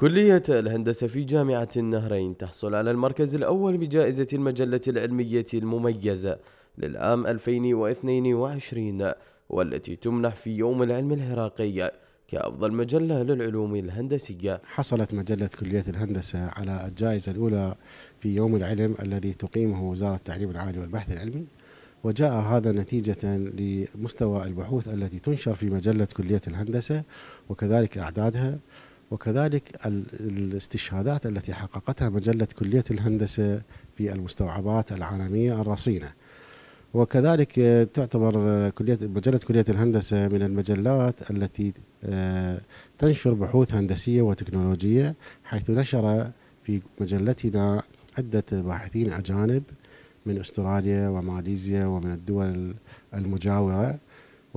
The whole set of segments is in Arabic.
كلية الهندسة في جامعة النهرين تحصل على المركز الأول بجائزة المجلة العلمية المميزة للعام 2022 والتي تمنح في يوم العلم العراقي كأفضل مجلة للعلوم الهندسية حصلت مجلة كلية الهندسة على الجائزة الأولى في يوم العلم الذي تقيمه وزارة التعليم العالي والبحث العلمي وجاء هذا نتيجة لمستوى البحوث التي تنشر في مجلة كلية الهندسة وكذلك أعدادها وكذلك الاستشهادات التي حققتها مجلة كلية الهندسة في المستوعبات العالمية الرصينة وكذلك تعتبر كلية مجلة كلية الهندسة من المجلات التي آه، تنشر بحوث هندسية وتكنولوجية حيث نشر في مجلتنا عدة باحثين أجانب من أستراليا وماليزيا ومن الدول المجاورة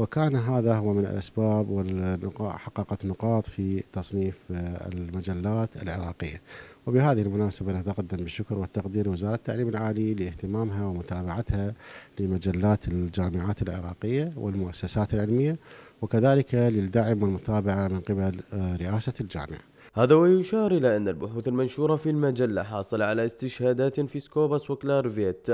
وكان هذا هو من الأسباب وحققت نقاط في تصنيف آه، المجلات العراقية وبهذه المناسبة نتقدم بالشكر والتقدير لوزارة التعليم العالي لاهتمامها ومتابعتها لمجلات الجامعات العراقية والمؤسسات العلمية وكذلك للدعم والمتابعة من قبل آه، رئاسة الجامعة هذا ويشار إلى أن البحوث المنشورة في المجلة حاصل على استشهادات في سكوبس وكلارفيت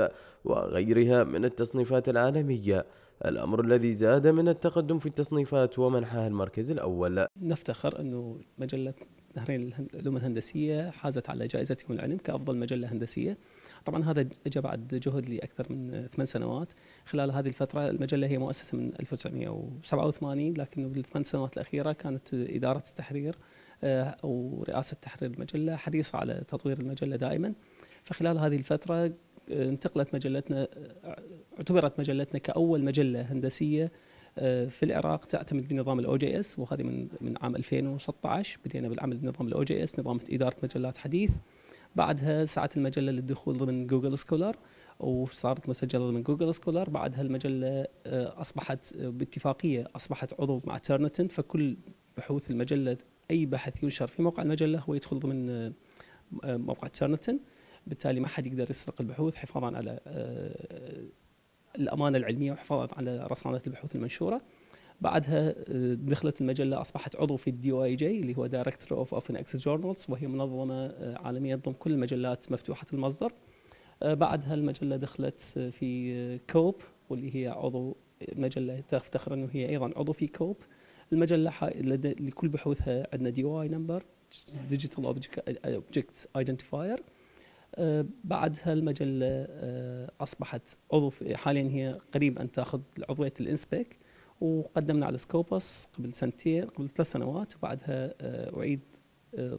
وغيرها من التصنيفات العالمية الأمر الذي زاد من التقدم في التصنيفات ومنحها المركز الأول نفتخر أنه مجلة نهرين العلوم الهندسية حازت على جائزة العلم كأفضل مجلة هندسية طبعا هذا جاء بعد جهد لأكثر من ثمان سنوات خلال هذه الفترة المجلة هي مؤسسة من 1987 في بالثمان سنوات الأخيرة كانت إدارة التحرير آه، ورئاسة تحرير المجلة حريصة على تطوير المجلة دائما فخلال هذه الفترة آه، انتقلت مجلتنا آه، اعتبرت مجلتنا كأول مجلة هندسية في العراق تعتمد بنظام الاو جي اس وهذه من من عام 2016 بدينا بالعمل بنظام الاو جي اس نظام اداره مجلات حديث بعدها سعت المجله للدخول ضمن جوجل سكولر وصارت مسجله ضمن جوجل سكولر بعدها المجله اصبحت باتفاقيه اصبحت عضو مع تيرنتن فكل بحوث المجله اي بحث ينشر في موقع المجله هو يدخل ضمن آه، موقع تيرنتن بالتالي ما حد يقدر يسرق البحوث حفاظا على آه، الامانه العلميه وحفاظا على رصانه البحوث المنشوره بعدها آه، دخلت المجله اصبحت عضو في الدي او اي جي اللي هو دايركتور اوف اوبن اكسس جورنالز وهي منظمه عالميه تضم كل المجلات مفتوحه المصدر بعدها المجله دخلت في كوب واللي هي عضو مجله تفتخر انه هي ايضا عضو في كوب المجله لكل بحوثها عندنا دي واي نمبر ديجيتال اوبجكت ايدنتيفاير بعدها المجله آه، اصبحت عضو حاليا هي قريب ان تاخذ عضويه الانسبك وقدمنا على سكوبس قبل سنتين قبل ثلاث سنوات وبعدها آه، اعيد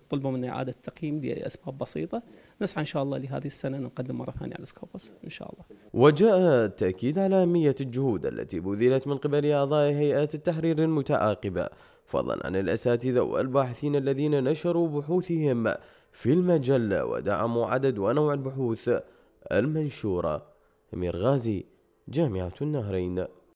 طلبوا مني اعاده تقييم لاسباب بسيطه نسعى ان شاء الله لهذه السنه نقدم مره ثانيه على سكوبس ان شاء الله. وجاء التاكيد على اهميه الجهود التي بذلت من قبل اعضاء هيئات التحرير المتعاقبه فضلا عن الاساتذه والباحثين الذين نشروا بحوثهم في المجله ودعموا عدد ونوع البحوث المنشوره. امير غازي جامعه النهرين.